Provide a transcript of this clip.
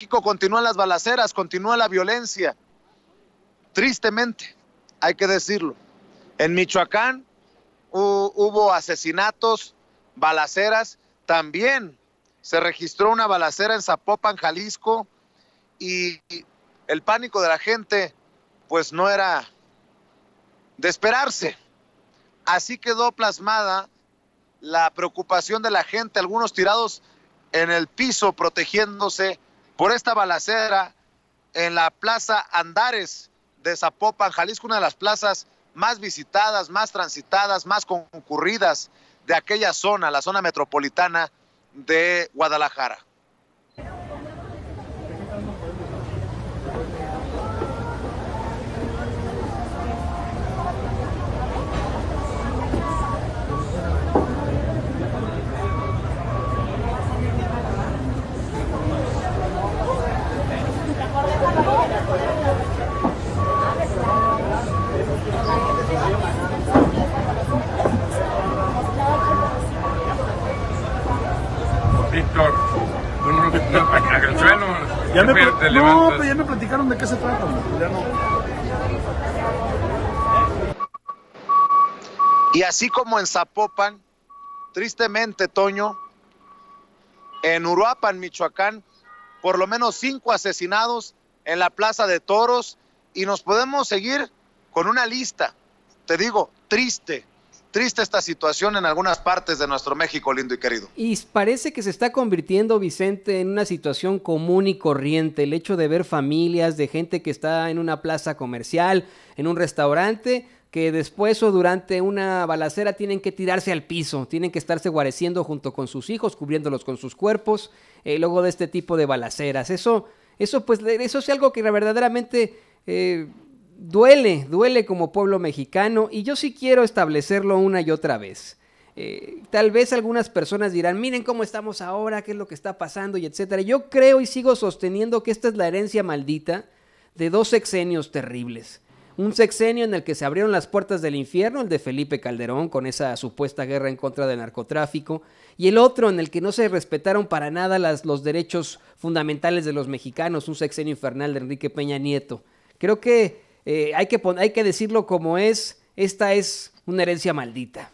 México continúan las balaceras, continúa la violencia. Tristemente, hay que decirlo. En Michoacán hubo asesinatos, balaceras. También se registró una balacera en Zapopan, Jalisco. Y el pánico de la gente, pues no era de esperarse. Así quedó plasmada la preocupación de la gente, algunos tirados en el piso protegiéndose por esta balacera en la Plaza Andares de Zapopan, Jalisco, una de las plazas más visitadas, más transitadas, más concurridas de aquella zona, la zona metropolitana de Guadalajara. ya me platicaron de qué se trata. Ya no. Y así como en Zapopan, tristemente, Toño, en Uruapan, Michoacán, por lo menos cinco asesinados en la Plaza de Toros y nos podemos seguir con una lista, te digo, triste, triste esta situación en algunas partes de nuestro México lindo y querido. Y parece que se está convirtiendo, Vicente, en una situación común y corriente, el hecho de ver familias de gente que está en una plaza comercial, en un restaurante, que después o durante una balacera tienen que tirarse al piso, tienen que estarse guareciendo junto con sus hijos, cubriéndolos con sus cuerpos, eh, luego de este tipo de balaceras. Eso, eso, pues, eso es algo que verdaderamente... Eh, duele, duele como pueblo mexicano y yo sí quiero establecerlo una y otra vez. Eh, tal vez algunas personas dirán, miren cómo estamos ahora, qué es lo que está pasando y etcétera. Yo creo y sigo sosteniendo que esta es la herencia maldita de dos sexenios terribles. Un sexenio en el que se abrieron las puertas del infierno, el de Felipe Calderón, con esa supuesta guerra en contra del narcotráfico, y el otro en el que no se respetaron para nada los derechos fundamentales de los mexicanos, un sexenio infernal de Enrique Peña Nieto. Creo que eh, hay, que hay que decirlo como es, esta es una herencia maldita.